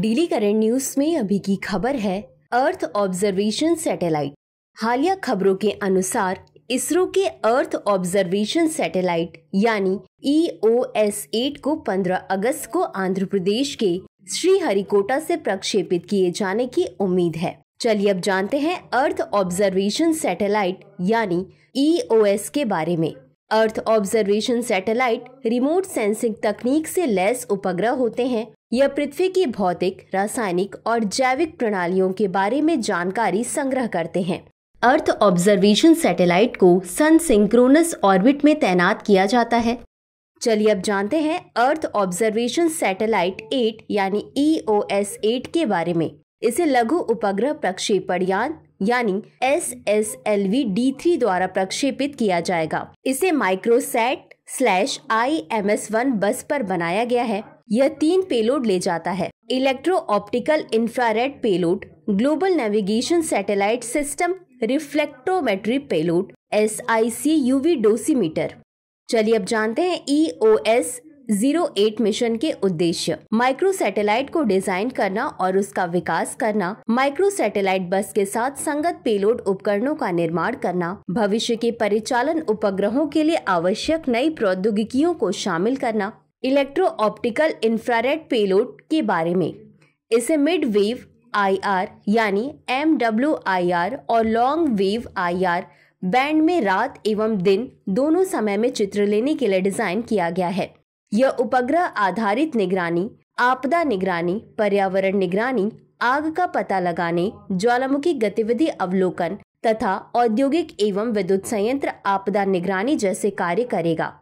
daily current news में अभी की खबर है अर्थ ऑब्जर्वेशन सैटेलाइट हालिया खबरों के अनुसार इसरो के अर्थ ऑब्जर्वेशन सैटेलाइट यानी ई ओ एस एट को 15 अगस्त को आंध्र प्रदेश के श्रीहरिकोटा से प्रक्षेपित किए जाने की उम्मीद है चलिए अब जानते हैं अर्थ ऑब्जर्वेशन सैटेलाइट यानी ई ओ एस के बारे में earth observation satellite remote sensing तकनीक से लैस उपग्रह होते हैं यह पृथ्वी की भौतिक रासायनिक और जैविक प्रणालियों के बारे में जानकारी संग्रह करते हैं अर्थ ऑब्जर्वेशन सैटेलाइट को सन सिंक्रोनस ऑर्बिट में तैनात किया जाता है चलिए अब जानते हैं अर्थ ऑब्जर्वेशन सैटेलाइट 8 यानी ई ओ एस एट के बारे में इसे लघु उपग्रह प्रक्षेपण यान यानी S S L V D three द्वारा प्रक्षेपित किया जाएगा इसे microsat slash I M S one bus पर बनाया गया है यह तीन पेलोड ले जाता है electro optical infrared payload global navigation satellite system reflectometry payload S I C U V dosimeter चलिए अब जानते हैं E O S zero eight mission के उद्देश्य माइक्रो सैटेलाइट को डिजाइन करना और उसका विकास करना माइक्रो सैटेलाइट बस के साथ संगत पेलोड उपकरणों का निर्माण करना भविष्य के परिचालन उपग्रहों के लिए आवश्यक नई प्रौद्योगिकियों को शामिल करना इलेक्ट्रो ऑप्टिकल इंफ्रारेड पेलोड के बारे में इसे मिड वेव आई यानी एम डब्ल्यू आई आर और long wave I R band में रात एवं दिन दोनों समय में चित्र लेने के लिए डिजाइन किया गया है यह उपग्रह आधारित निगरानी आपदा निगरानी पर्यावरण निगरानी आग का पता लगाने ज्वालामुखी गतिविधि अवलोकन तथा औद्योगिक एवं विद्युत संयंत्र आपदा निगरानी जैसे कार्य करेगा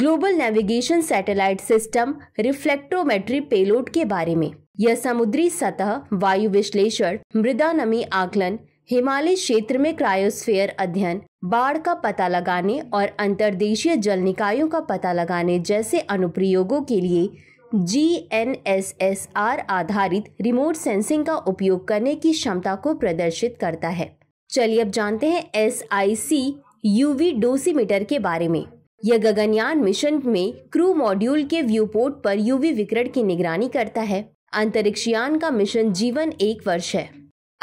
global navigation satellite system reflectometry payload के बारे में यह समुद्री सतह वायु विश्लेषण मृदा नमी आकलन हिमालय क्षेत्र में क्रायोस्फेयर अध्ययन बाढ़ का पता लगाने और अंतर्देशीय जल निकायों का पता लगाने जैसे अनुप्रयोगों के लिए G N S S R आधारित रिमोट सेंसिंग का उपयोग करने की क्षमता को प्रदर्शित करता है चलिए अब जानते हैं S I C UV dosimeter के बारे में यह गगनयान मिशन में क्रू मॉड्यूल के व्यूपोर्ट पर यूवी विकरण की निगरानी करता है अंतरिक्षयान का मिशन जीवन एक वर्ष है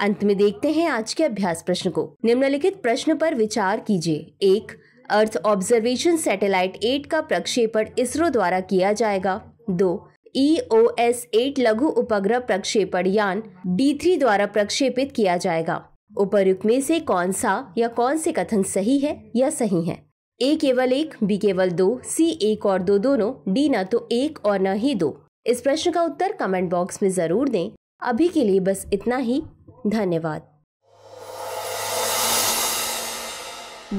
अंत में देखते हैं आज के अभ्यास प्रश्न को निम्नलिखित प्रश्न पर विचार कीजिए एक अर्थ ऑब्जर्वेशन सैटेलाइट एट का प्रक्षेपण इसरो द्वारा किया जाएगा दो ई ओ एस एट लघु उपग्रह प्रक्षेपण यान डी थ्री द्वारा प्रक्षेपित किया जाएगा उपरुक्त में से कौन सा या कौन से कथन सही है या सही है ए केवल एक बी केवल दो सी एक और दो दोनों डी न तो एक और न ही दो इस प्रश्न का उत्तर कमेंट बॉक्स में जरूर दें अभी के लिए बस इतना ही धन्यवाद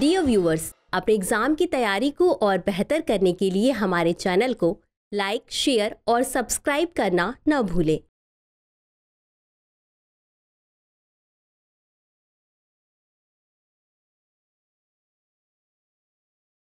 डियर व्यूअर्स अपने एग्जाम की तैयारी को और बेहतर करने के लिए हमारे चैनल को लाइक शेयर और सब्सक्राइब करना न भूलें